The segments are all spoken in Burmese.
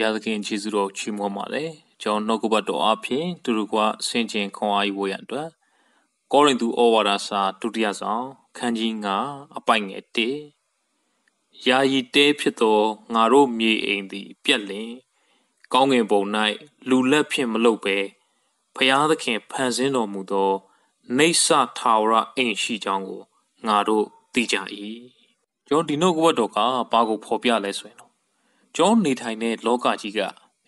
ဘုရားသခင်ယေရှုတော်ချီးမွမ်းပါတယ်ကျွန်တော်နှုတ်ကပတ်တော်အဖြစ်သူတို့ကဆင်ခြင်ခွန်အားယူဖို့ရန်အတွက်ကောရိန္သုဩဝါဒစာဒုတိယဆောင်ခန်းကြီး9အပိုင်ငယ်1ယာယီတဲဖြစ်သောငါတို့မြေအိမ်သည်ပြက်လင်ကောင်းကင်ဘုံ၌လူလက်ဖြင့်မလုပ်ဘဲဖျားသခင်ဖန်ဆင်းတော်မူသောနေဆာထာဝရအိမ်ရှိကြောင်းကိုငါတို့သိကြ၏ကျွန်တော်ဒီနှုတ်ကပတ်တော်ကဘာကိုဖော်ပြလဲဆိုရင်ကျွန်တော်နေထိုင်တဲ့လောကကြီးက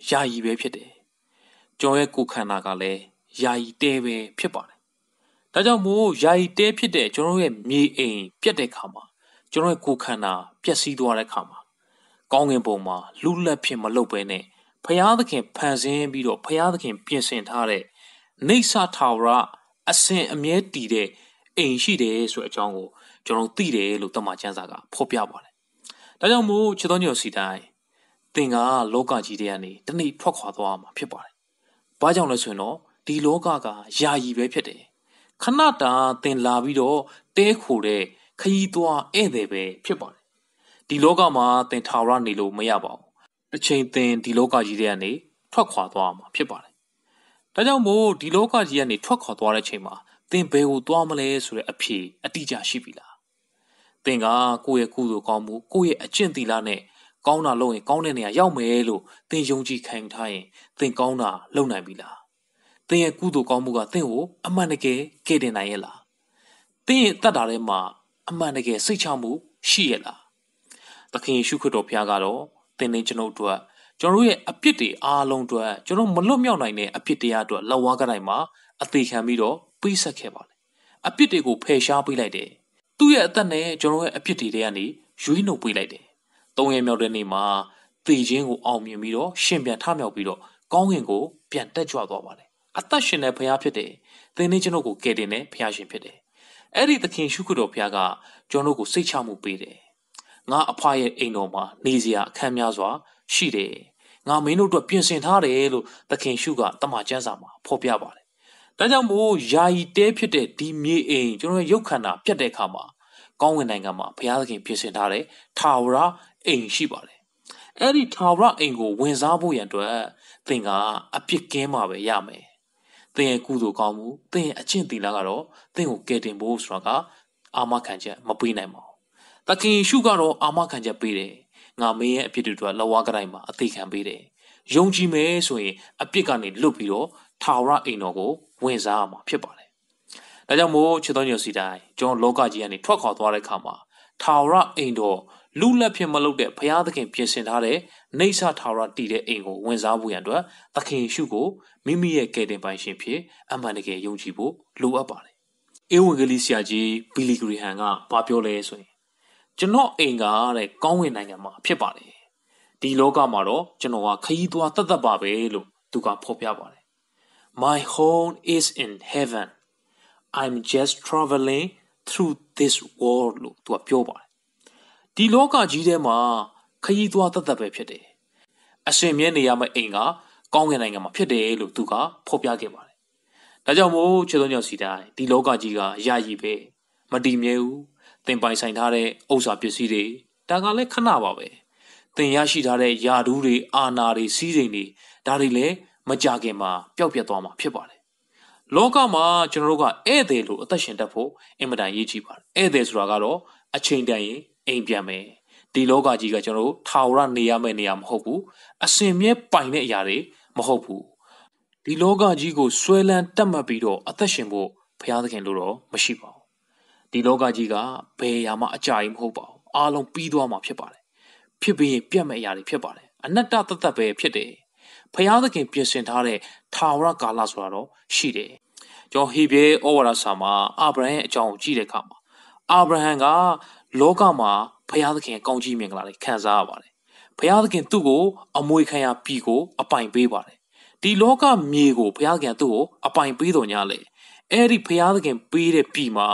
ယာယီပဲဖြစ်တယ်။ကျွန်ရဲ့ကိုယ်ခန္ဓာကလည်းယာယီတဲပဲဖြစ်ပါတယ်။ဒါကြောင့်မို့ယာယီတဲဖြစ်တဲ့ကျွန်တော်ရဲ့မြေအိမ်ပြက်တဲ့ခါမှာကျွန်တော်ရဲ့ကိုယ်ခန္ဓာပျက်စီးသွားတဲ့ခါမှာကောင်းကင်ဘုံမှာလူလက်ဖြင့်မလုတ်ပဲနဲ့ဖျားသခင်ဖန်ဆင်းပြီးတော့ဖျားသခင်ပြင်ဆင်ထားတဲ့နေဆာထာဝရအစဉ်အမြဲတည်တဲ့အိမ်ရှိတယ်ဆိုတဲ့အကြောင်းကိုကျွန်တော်သိတယ်လို့တမန်ကျမ်းစာကဖော်ပြပါတယ်။ဒါကြောင့်မို့ချစ်တော်ညောစီတိုင်းသင်ကလောကကြီးထဲကနေတနေ့ထွက်ခွာသွားမှာဖြစ်ပါတယ်။ဘာကြောင့်လဲဆိုရင်တော့ဒီလောကကယာယီပဲဖြစ်တယ်။ခဏတာသင်လာပြီးတော့တဲခိုတဲ့ခยีသွားဧည့်သည်ပဲဖြစ်ပါတယ်။ဒီလောကမှာသင်ထာဝရနေလို့မရပါဘူး။တစ်ချိန်သင်ဒီလောကကြီးထဲကနေထွက်ခွာသွားမှာဖြစ်ပါတယ်။ဒါကြောင့်မို့ဒီလောကကြီးကနေထွက်ခွာသွားတဲ့ချိန်မှာသင်ဘယ်ကိုသွားမလဲဆိုတဲ့အဖြေအတိအကျရှိပြီလား။သင်ကကိုယ့်ရဲ့ကုသိုလ်ကောင်းမှုကိုယ့်ရဲ့အကျင့်သီလနဲ့ကောင်းတာလုပ်ရင်ကောင်းတဲ့နေရာရောက်မယ်လို့သင်ယုံကြည်ခံထားရင်သင်ကောင်းတာလုပ်နိုင်ပြီလားသင်ရဲ့ကုသိုလ်ကောင်းမှုကသင်ကိုအမှန်တကယ်ကယ်တင်နိုင်ရဲ့လားသင်ရဲ့တတ်တာထဲမှာ အမှန်တကယ်စိတ်ချမှု ရှိရဲ့လားသခင်ယေရှုခရစ်တော်ဘုရားကတော့သင်နဲ့ကျွန်တော်တို့အတွက်ကျွန်တော်ရဲ့အပြစ်တွေအားလုံးအတွက်ကျွန်တော်မလွတ်မြောက်နိုင်တဲ့အပြစ်တရားအတွက်လက်ဝါးကတိုင်မှာအသေးခံပြီးတော့ပေးဆက်ခဲ့ပါလေအပြစ်တွေကိုဖယ်ရှားပေးလိုက်တယ်သူ့ရဲ့အသက်နဲ့ကျွန်တော်ရဲ့အပြစ်တွေထဲကနေရွေးနှုတ်ပေးလိုက်တယ်၃ရက်မြောက်တဲ့နေ့မှာသေခြင်းကိုအောင်မြင်ပြီးတော့ရှင်ပြန်ထမြောက်ပြီးတော့ကောင်းကင်ကိုပြန်တက်ကြွသွားပါတယ်အသက်ရှင်တဲ့ဘုရားဖြစ်တယ်သင်နဲ့ကျွန်တော်ကိုကယ်တင်တဲ့ဘုရားရှင်ဖြစ်တယ်အဲ့ဒီသခင်ရှုခရစ်တော်ဘုရားကကျွန်တော်ကိုစိတ်ချမှုပေးတယ်ငါအဖရဲ့အိမ်တော်မှာနေစရာအခမ်းများစွာရှိတယ်ငါမင်းတို့အတွက်ပြင်ဆင်ထားတယ်လို့သခင်ရှုကတမန်ကျမ်းစာမှာဖော်ပြပါတယ်ဒါကြောင့်မို့ယာယီတဲဖြစ်တဲ့ဒီမြေအိမ်ကျွန်တော်ရုပ်ခန္ဓာပြတ်တဲ့အခါမှာကောင်းကင်နိုင်ငံမှာဘုရားသခင်ပြင်ဆင်ထားတဲ့ထာဝရအိမ်ရှိပါတယ်။အဲ့ဒီထာဝရအိမ်ကိုဝင်စားဖို့ရန်အတွက်သင်ကအပြစ်ကင်းမှာပဲရမယ်။သင်ရဲ့ကုသိုလ်ကောင်းမှုသင်ရဲ့အကျင့်သီလကတော့သင်ကိုကယ်တင်ဖို့ဆိုတာကအာမခံချက်မပေးနိုင်ပါဘူး။သခင်ယေရှုကတော့အာမခံချက်ပေးတယ်။ငါမင်းရဲ့အပြစ်တွေအတွက်လောကကတိုင်းမှာအသေးခံပေးတယ်။ယုံကြည်မယ်ဆိုရင်အပြစ်ကနေလွတ်ပြီးတော့ထာဝရအိမ်တော်ကိုဝင်စားရမှာဖြစ်ပါတယ်။။ဒါကြောင့်မို့ချစ်တော်ညိုစီတိုင်းကျွန်တော်လောကကြီးကနေထွက်ခွာသွားတဲ့အခါမှာထာဝရအိမ်တော်လူလက်ဖြင့်မလုပ်တဲ့ဘုရားသခင်ပြင်ဆင်ထားတဲ့နေဆာထာဝရတည်တဲ့အိမ်ကိုဝင်စားဖို့ရန်အတွက်သခင်ရှုကိုမိမိရဲ့ကယ်တင်ပိုင်ရှင်ဖြစ်အမှန်တကယ်ယုံကြည်ဖို့လိုအပ်ပါတယ်။အေဝံဂေလိဆရာကြီးဘီလီဂရီဟန်ကဘာပြောလဲဆိုရင်ကျွန်တော်အိမ်ကတဲ့ကောင်းဝင်နိုင်ငံမှာဖြစ်ပါတယ်။ဒီလောကမှာတော့ကျွန်တော်ကခရီးသွားတသက်ပါပဲလို့သူကဖော်ပြပါတယ်။ My home is in heaven I'm just traveling through this world လို့သူကပြောပါတယ်ဒီလောကကြီးထဲမှာခရီးသွားတသက်ပဲဖြစ်တယ်အရှင်မြဲနေရမယ့်အိမ်ကကောင်းကင်နိုင်ငံမှာဖြစ်တယ်လို့သူကဖော်ပြခဲ့ပါတယ်ဒါကြောင့်မို့ခြေသွင်းကြောက်စီတိုင်းဒီလောကကြီးကယာယီပဲမတည်မြဲဘူးသင်ပိုင်ဆိုင်ထားတဲ့ဥစ္စာပစ္စည်းတွေဒါကလည်းခဏပါပဲသင်ရရှိထားတဲ့ယာဒူးတွေအာနာတွေစီးစိမ်တွေဒါတွေလည်းမကြခင်မှာပျောက်ပြက်သွားမှာဖြစ်ပါတယ်လောကမှာကျွန်တော်တို့ကဧည့်သည်လို့အသက်ရှင်တတ်ဖို့အင်မတန်ရေးကြီးပါတယ်ဧည့်သည်ဆိုတာကတော့အချိန်တန်ရင်အိမ်ပြန်မယ်ဒီလောကကြီးကကျွန်တော်တို့ထာဝရနေရမယ့်နေရာမဟုတ်ဘူးအစင်မြဲပိုင်တဲ့အရာတွေမဟုတ်ဘူးဒီလောကကြီးကိုဆွဲလန်းတတ်မှတ်ပြီးတော့အသက်ရှင်ဖို့ဘုရားသခင်လိုတော့မရှိပါဘူးဒီလောကကြီးကဘယ်အရာမှအကြိုင်မဟုတ်ပါဘူးအားလုံးပြီးသွားမှာဖြစ်ပါတယ်ဖြစ်ပြီးရင်ပြတ်မယ့်အရာတွေဖြစ်ပါတယ်အနတ္တတသက်ပဲဖြစ်တယ်ဖျားသခင်ပြင်ဆင်ထားတဲ့ထာဝရကာလဆိုတာတော့ရှိတယ်။ကျော်ဟေဘဲဩဝါဒစာမှာအာဗြဟံအကြောင်းကိုကြည့်တဲ့အခါမှာအာဗြဟံကလောကမှာဖျားသခင်အကောင်းကြီးမင်္ဂလာတွေခံစားရပါတယ်။ဖျားသခင်သူ့ကို အမွေခံရပြည်ကို အပိုင်ပေးပါတယ်။ဒီလောကမြေကိုဖျားသခင်သူ့ကိုအပိုင်ပေးတော်ညာလေ။အဲ့ဒီဖျားသခင်ပေးတဲ့ပြည်မှာ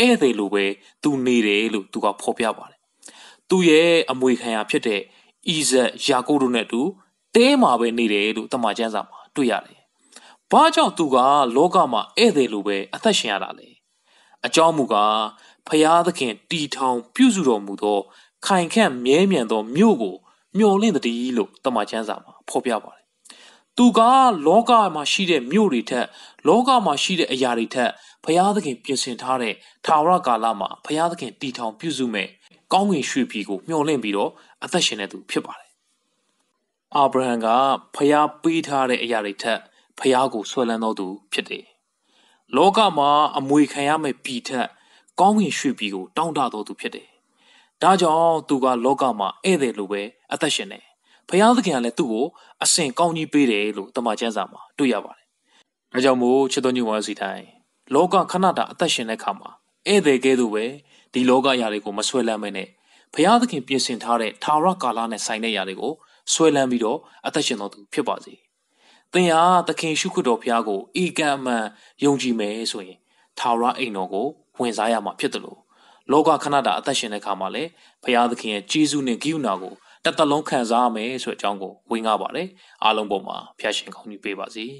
ဧည့်သည်လိုပဲ သူနေတယ်လို့သူကဖော်ပြပါတယ်။သူ့ရဲ့အမွေခံရဖြစ်တဲ့ဣဇက်ယာကုပ်တို့နဲ့အတူတင်းမှာပဲနေတယ်လို့တမန်ကျမ်းစာမှာတွေ့ရတယ်။ဘာကြောင့်သူကလောကမှာဧည့်သည်လိုပဲအသက်ရှင်ရတာလဲ။အကြောင်းမူကားဖျားသခင်တီထောင်ပြုစုတော်မူသောခိုင်ခန့်မြဲမြံသောမြို့ကိုမျော်လင့်တည်းလို့တမန်ကျမ်းစာမှာဖော်ပြပါတယ်။သူကလောကမှာရှိတဲ့မြို့တွေထက် လောကမှာရှိတဲ့အရာတွေထက်ဖျားသခင်ပြင်ဆင်ထားတဲ့ထာဝရကာလမှာဖျားသခင်တီထောင်ပြုစုမဲ့ကောင်းကင်ရွှေပြည်ကိုမျှော်လင့်ပြီးတော့အသက်ရှင်တဲ့သူဖြစ်ပါတယ်အာဗြဟံကဖျားပေးထားတဲ့အရာတွေထက်ဖျားကိုဆွဲလန်းတော်သူဖြစ်တယ်။လောကမှာအမွေခံရမယ့်ပြည်ထက်ကောင်းကင်ရွှေပြည်ကိုတောင်းတတော်သူဖြစ်တယ်။ဒါကြောင့်သူကလောကမှာဧည့်သည်လိုပဲအသက်ရှင်တယ်။ဖျားသခင်ကလည်းသူ့ကိုအစဉ်ကောင်းကြီးပေးတယ်လို့တမန်ကျမ်းစာမှာတွေ့ရပါတယ်။ဒါကြောင့်မို့ချစ်တော်ညီမစီတိုင်းလောကခဏတာအသက်ရှင်တဲ့အခါမှာဧည့်သည်ကဲသို့ပဲဒီလောကအရာတွေကိုမဆွဲလန်းမနဲ့ဖျားသခင်ပြင်ဆင်ထားတဲ့ထာဝရကာလနဲ့ဆိုင်တဲ့အရာတွေကိုဆွဲလန်းပြီးတော့အသက်ရှင်တော်သူဖြစ်ပါစေ။သင်ဟာသခင်ရှုခရစ်တော်ဘုရားကိုအီကံအမှန်ယုံကြည်မယ်ဆိုရင်ထာဝရအိမ်တော်ကိုဝင်စားရမှာဖြစ်တယ်လို့လောကခဏတာအသက်ရှင်တဲ့အခါမှာလည်းဘုရားသခင်ရဲ့ကျေးဇူးနဲ့ဂရုဏာကိုတသက်လုံးခံစားရမယ်ဆိုတဲ့အကြောင်းကိုဝင်ကားပါတယ်။အားလုံးပေါ်မှာဘုရားရှင်ကောင်းကြီးပေးပါစေ။